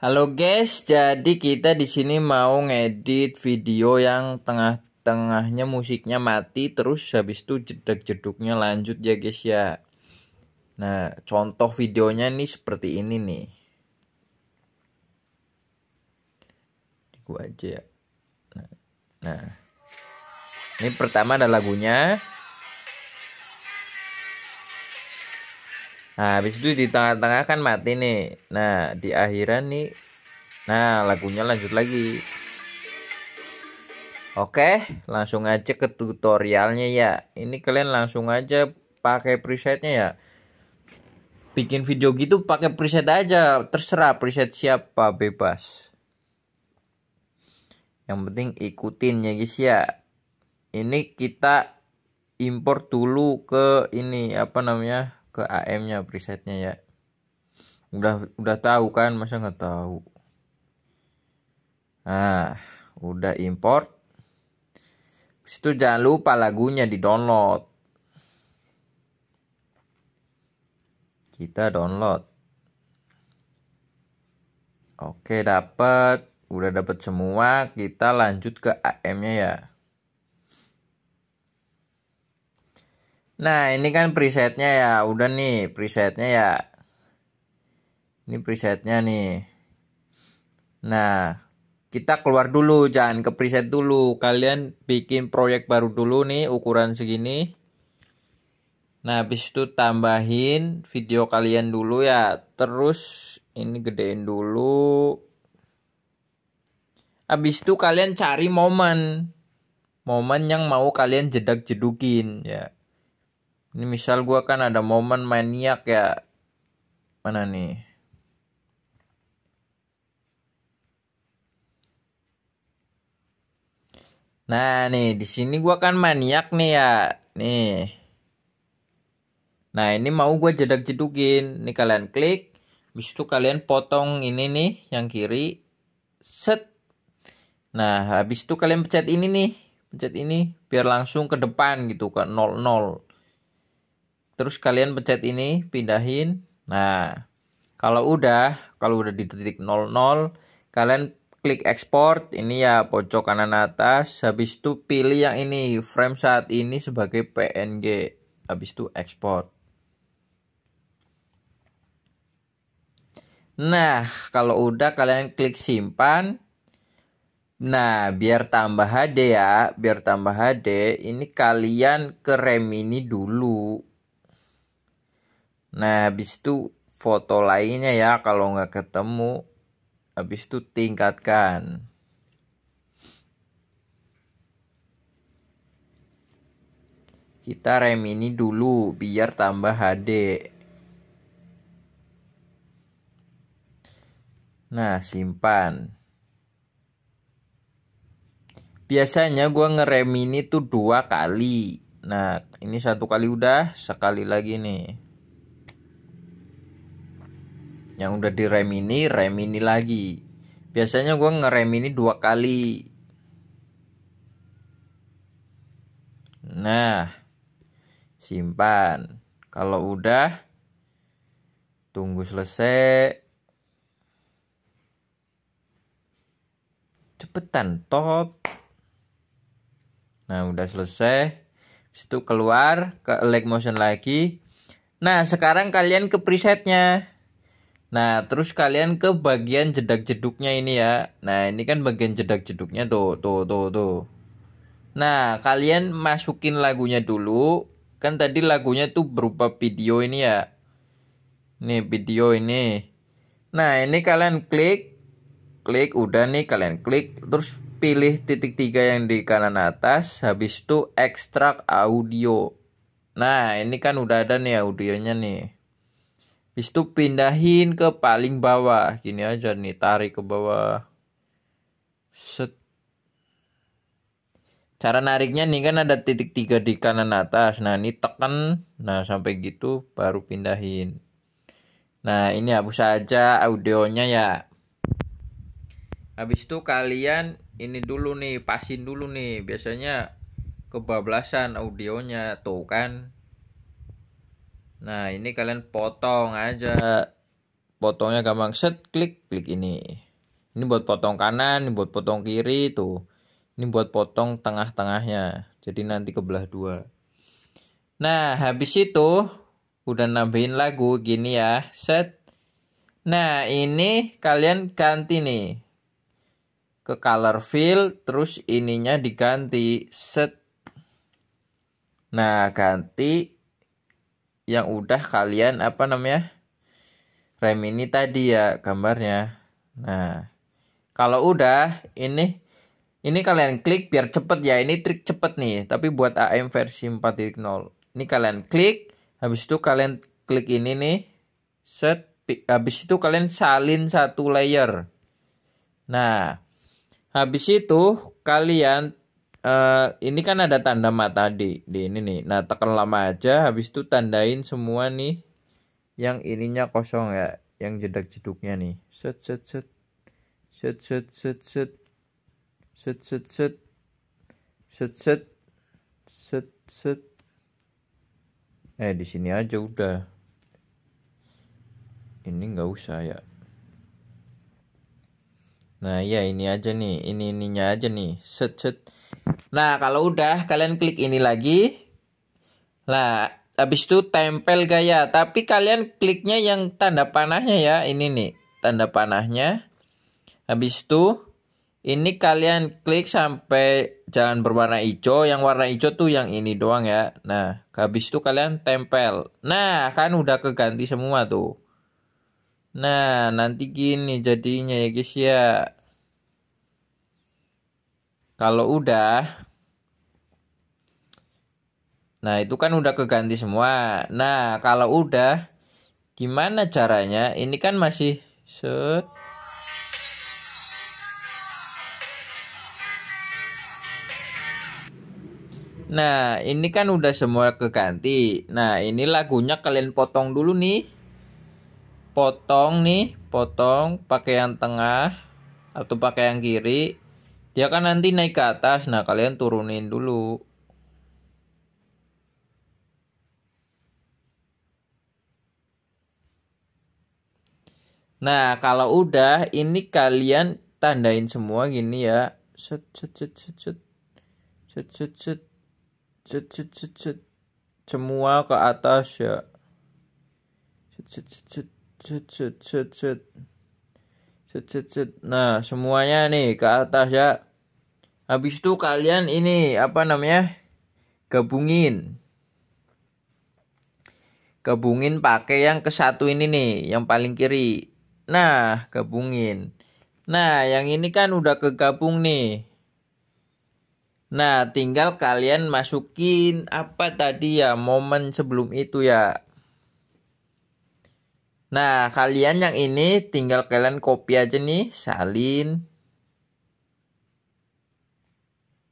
Halo guys, jadi kita di sini mau ngedit video yang tengah-tengahnya musiknya mati terus habis itu jedek-jeduknya lanjut ya guys ya. Nah, contoh videonya nih seperti ini nih. Gua aja ya. Nah, nah. Ini pertama ada lagunya. Nah, habis itu di tengah-tengah kan mati nih. Nah, di akhiran nih. Nah, lagunya lanjut lagi. Oke, langsung aja ke tutorialnya ya. Ini kalian langsung aja pakai presetnya ya. Bikin video gitu pakai preset aja, terserah preset siapa bebas. Yang penting ikutin ya guys ya. Ini kita import dulu ke ini apa namanya? ke AM-nya presetnya ya. Udah udah tahu kan masa nggak tahu. Nah, udah import. Situ jangan lupa lagunya di download. Kita download. Oke, dapat. Udah dapat semua, kita lanjut ke AM-nya ya. Nah ini kan presetnya ya udah nih presetnya ya ini presetnya nih nah kita keluar dulu jangan ke preset dulu kalian bikin proyek baru dulu nih ukuran segini nah habis itu tambahin video kalian dulu ya terus ini gedein dulu habis itu kalian cari momen momen yang mau kalian jedak jedukin ya ini misal gue kan ada momen maniak ya. Mana nih? Nah nih di sini gue kan maniak nih ya. Nih. Nah ini mau gue jedak jedukin. Nih kalian klik. Habis itu kalian potong ini nih yang kiri. Set. Nah habis itu kalian pencet ini nih. Pencet ini biar langsung ke depan gitu kan 00 terus kalian pencet ini pindahin nah kalau udah kalau udah di titik 00 kalian klik export ini ya pojok kanan atas habis itu pilih yang ini frame saat ini sebagai PNG habis itu export nah kalau udah kalian klik simpan Nah, biar tambah HD ya, biar tambah HD, ini kalian ke ini dulu. Nah, habis itu foto lainnya ya kalau nggak ketemu. Habis itu tingkatkan. Kita rem ini dulu biar tambah HD. Nah, simpan. Biasanya gue ngerem ini tuh dua kali. Nah, ini satu kali udah, sekali lagi nih yang udah direm ini rem ini lagi biasanya gue ngerem ini dua kali nah simpan kalau udah tunggu selesai cepetan top nah udah selesai Habis itu keluar ke leg motion lagi nah sekarang kalian ke presetnya Nah, terus kalian ke bagian jedak-jeduknya ini ya. Nah, ini kan bagian jedak-jeduknya tuh, tuh, tuh, tuh. Nah, kalian masukin lagunya dulu. Kan tadi lagunya tuh berupa video ini ya. Nih video ini. Nah, ini kalian klik. Klik, udah nih kalian klik. Terus pilih titik tiga yang di kanan atas. Habis itu ekstrak audio. Nah, ini kan udah ada nih audionya nih. Habis itu pindahin ke paling bawah. Gini aja nih, tarik ke bawah. Set. Cara nariknya nih kan ada titik tiga di kanan atas. Nah ini tekan. Nah sampai gitu baru pindahin. Nah ini hapus aja audionya ya. Habis itu kalian ini dulu nih, pasin dulu nih. Biasanya kebablasan audionya tuh kan Nah, ini kalian potong aja. Potongnya gampang. Set klik, klik ini. Ini buat potong kanan, ini buat potong kiri tuh. Ini buat potong tengah-tengahnya. Jadi nanti kebelah dua. Nah, habis itu udah nambahin lagu gini ya. Set. Nah, ini kalian ganti nih. Ke color fill terus ininya diganti. Set. Nah, ganti yang udah kalian apa namanya rem ini tadi ya gambarnya. Nah, kalau udah ini ini kalian klik biar cepet ya. Ini trik cepet nih, tapi buat AM versi 4.0. Ini kalian klik, habis itu kalian klik ini nih. Set habis itu kalian salin satu layer. Nah, habis itu kalian uh, ini kan ada tanda mata di di ini nih. Nah, tekan lama aja habis itu tandain semua nih yang ininya kosong ya, yang jedak-jeduknya nih. Set set set. Set set set set. Set set set. Set set set set. Eh, di sini aja udah. Ini nggak usah ya. Nah, ya ini aja nih, ini ininya aja nih. Set set Nah, kalau udah kalian klik ini lagi. Nah, habis itu tempel gaya, tapi kalian kliknya yang tanda panahnya ya, ini nih, tanda panahnya. Habis itu ini kalian klik sampai jangan berwarna hijau, yang warna hijau tuh yang ini doang ya. Nah, habis itu kalian tempel. Nah, kan udah keganti semua tuh. Nah, nanti gini jadinya ya guys ya. Kalau udah Nah, itu kan udah keganti semua. Nah, kalau udah gimana caranya? Ini kan masih set Nah, ini kan udah semua keganti. Nah, ini lagunya kalian potong dulu nih. Potong nih, potong pakai yang tengah atau pakai yang kiri. Ya kan nanti naik ke atas. Nah, kalian turunin dulu. Nah, kalau udah ini kalian tandain semua gini ya. Cut cut cut cut cut. Cut cut cut. Cut cut cut cut. Semua ke atas ya. Set set set set set set set set. Set Nah, semuanya nih ke atas ya. Habis itu kalian ini apa namanya? Gabungin. Gabungin pakai yang ke satu ini nih, yang paling kiri. Nah, gabungin. Nah, yang ini kan udah kegabung nih. Nah, tinggal kalian masukin apa tadi ya momen sebelum itu ya. Nah, kalian yang ini tinggal kalian copy aja nih, salin.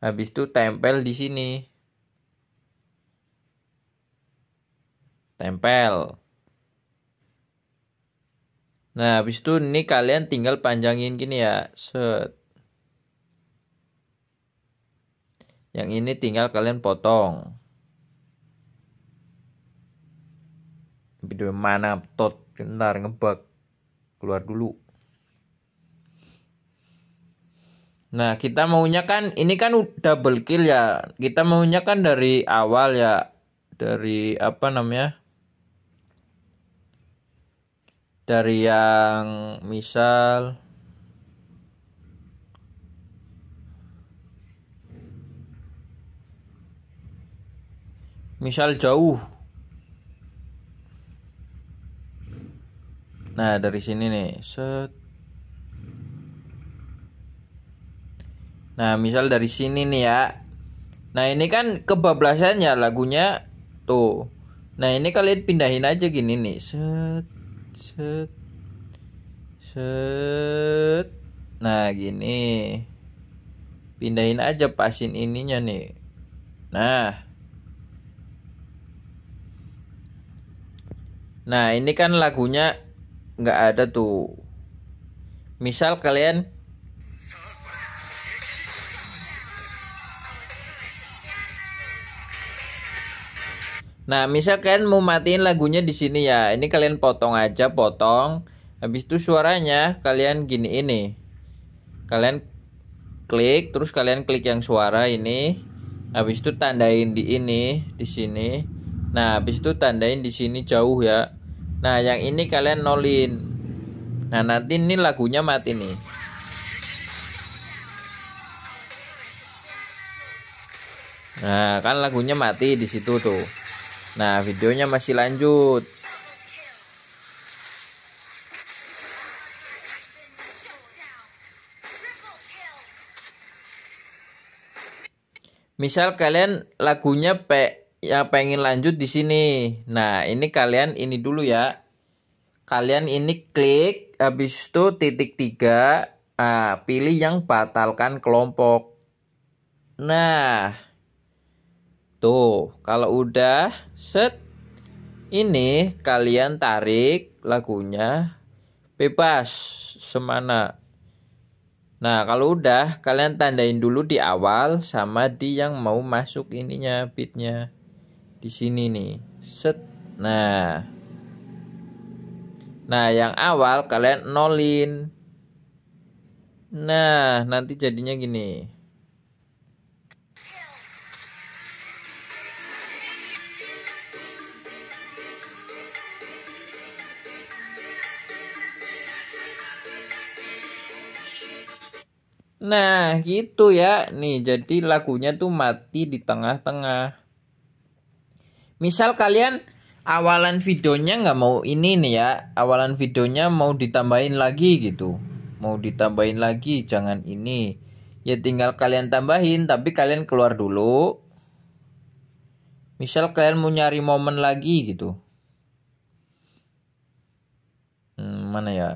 Habis itu tempel di sini. Tempel. Nah, habis itu ini kalian tinggal panjangin gini ya. Set. Yang ini tinggal kalian potong. Video mana tot, bentar ngebug. Keluar dulu. Nah, kita maunya kan ini kan double kill ya. Kita maunya kan dari awal ya dari apa namanya? Dari yang misal misal jauh. Nah, dari sini nih. Set Nah, misal dari sini nih ya. Nah, ini kan kebablasan ya lagunya tuh. Nah, ini kalian pindahin aja gini nih. Set set set. Nah, gini. Pindahin aja pasin ininya nih. Nah. Nah, ini kan lagunya nggak ada tuh. Misal kalian Nah, misal kalian mau matiin lagunya di sini ya. Ini kalian potong aja, potong. Habis itu suaranya kalian gini ini. Kalian klik, terus kalian klik yang suara ini. Habis itu tandain di ini, di sini. Nah, habis itu tandain di sini jauh ya. Nah, yang ini kalian nolin. Nah, nanti ini lagunya mati nih. Nah, kan lagunya mati di situ tuh. Nah, videonya masih lanjut. Misal kalian lagunya pe ya pengen lanjut di sini. Nah, ini kalian ini dulu ya. Kalian ini klik habis itu titik tiga, ah, pilih yang batalkan kelompok. Nah, Tuh, kalau udah set ini kalian tarik lagunya bebas semana. Nah, kalau udah kalian tandain dulu di awal sama di yang mau masuk ininya beatnya di sini nih. Set. Nah. Nah, yang awal kalian nolin. Nah, nanti jadinya gini. Nah, gitu ya. Nih, jadi lagunya tuh mati di tengah-tengah. Misal kalian awalan videonya nggak mau ini nih ya. Awalan videonya mau ditambahin lagi gitu. Mau ditambahin lagi, jangan ini. Ya tinggal kalian tambahin, tapi kalian keluar dulu. Misal kalian mau nyari momen lagi gitu. Hmm, mana ya?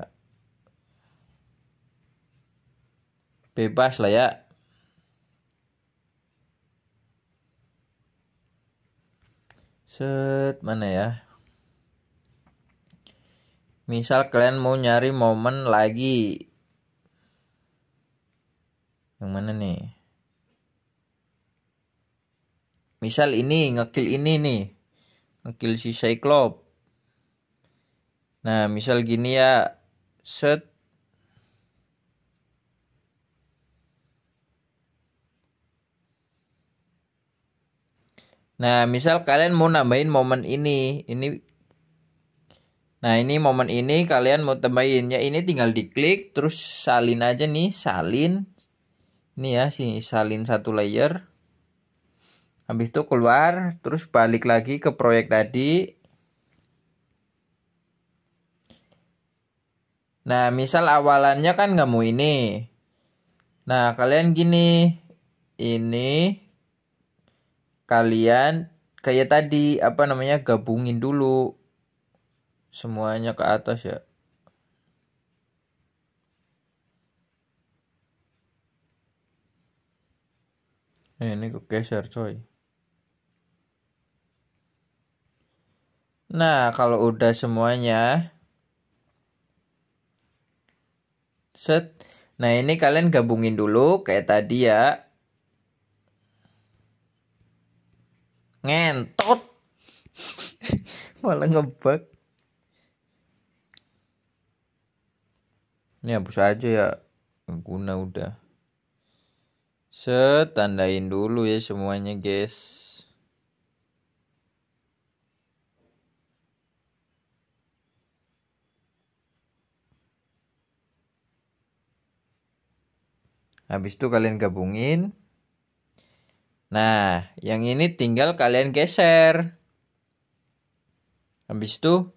bebas lah ya set mana ya misal kalian mau nyari momen lagi yang mana nih misal ini ngekill ini nih ngekill si Cyclop nah misal gini ya set Nah, misal kalian mau nambahin momen ini, ini Nah, ini momen ini kalian mau tambahin ya ini tinggal diklik terus salin aja nih, salin. Ini ya, sih salin satu layer. Habis itu keluar, terus balik lagi ke proyek tadi. Nah, misal awalannya kan nggak mau ini. Nah, kalian gini. Ini kalian kayak tadi apa namanya gabungin dulu semuanya ke atas ya Nah, ini kegeser coy. Nah, kalau udah semuanya set. Nah, ini kalian gabungin dulu kayak tadi ya. ngentot malah ngebug ini hapus aja ya guna udah Setandain dulu ya semuanya guys Habis itu kalian gabungin Nah, yang ini tinggal kalian geser. Habis itu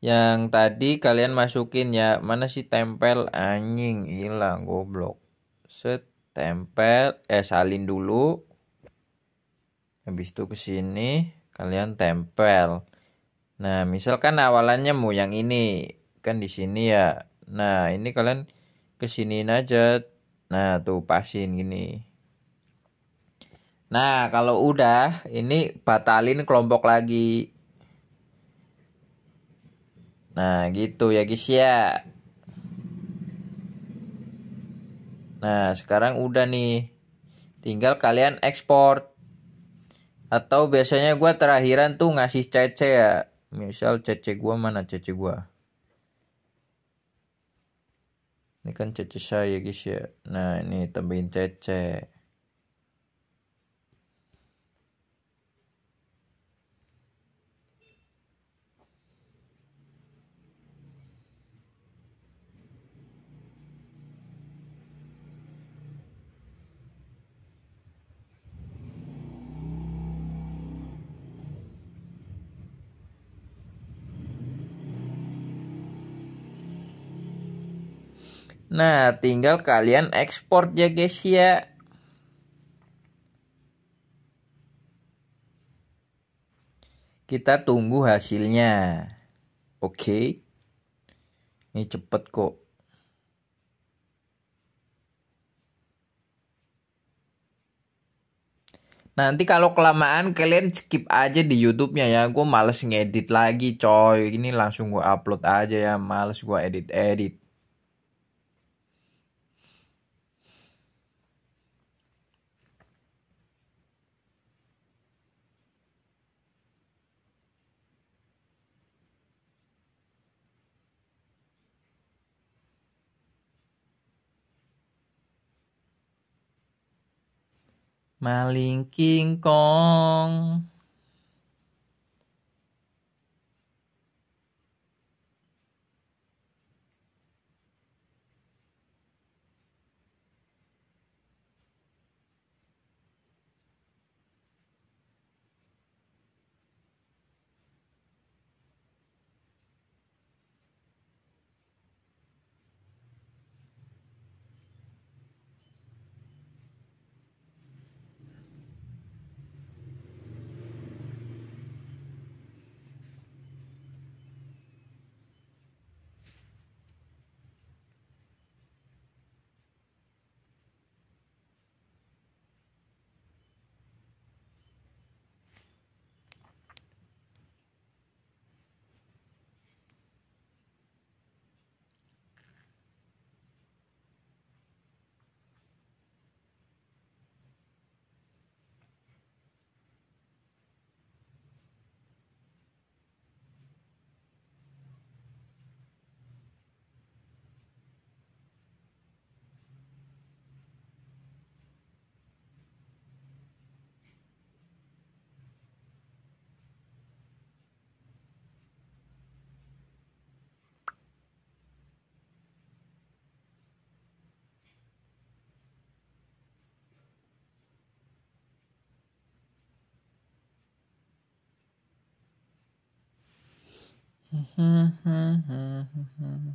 yang tadi kalian masukin ya, mana sih tempel anjing hilang goblok. Set tempel eh salin dulu. Habis itu kesini kalian tempel. Nah, misalkan awalannya mau yang ini kan di sini ya. Nah, ini kalian kesiniin aja. Nah, tuh pasin gini. Nah, kalau udah ini batalin kelompok lagi. Nah, gitu ya guys ya. Nah, sekarang udah nih. Tinggal kalian ekspor. Atau biasanya gue terakhiran tuh ngasih cece ya. Misal cece gue mana cece gue. Ini kan cece saya guys ya. Nah, ini tambahin cece. Nah, tinggal kalian ekspor ya guys ya. Kita tunggu hasilnya. Oke. Okay. Ini cepet kok. Nanti kalau kelamaan kalian skip aja di YouTube-nya ya. Gue males ngedit lagi, coy. Ini langsung gue upload aja ya. Males gue edit-edit. maling kong Mm-hmm. mm-hmm, mm-hmm, mm-hmm.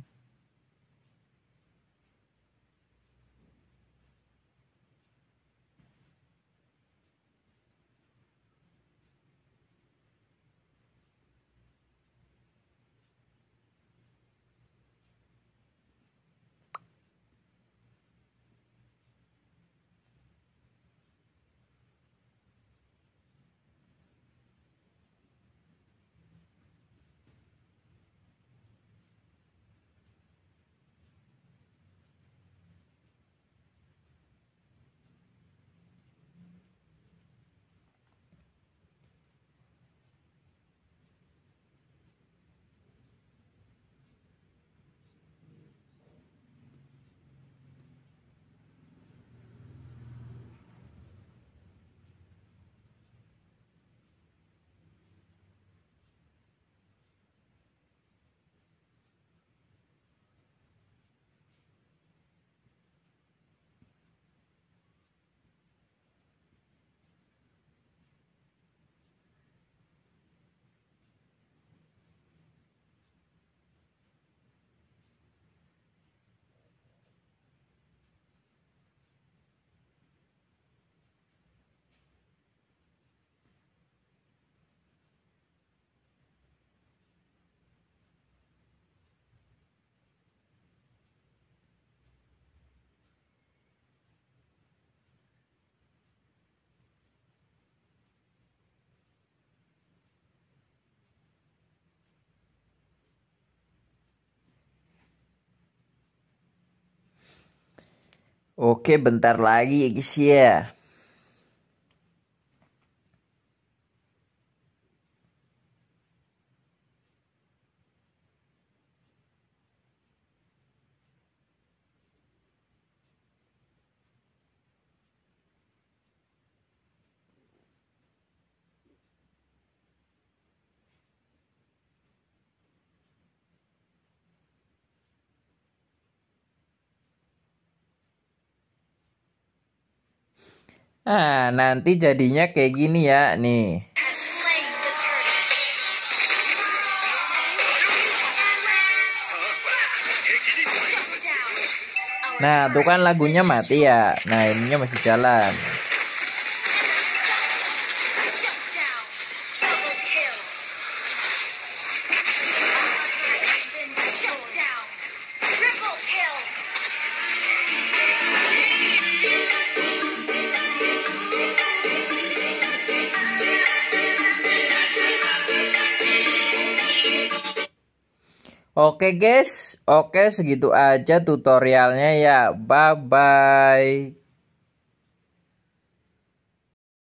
Oke, bentar lagi ya, guys ya. Nah, nanti jadinya kayak gini ya, nih. Nah, tuh kan lagunya mati ya. Nah, ininya masih jalan. Oke guys, oke segitu aja tutorialnya ya. Bye bye.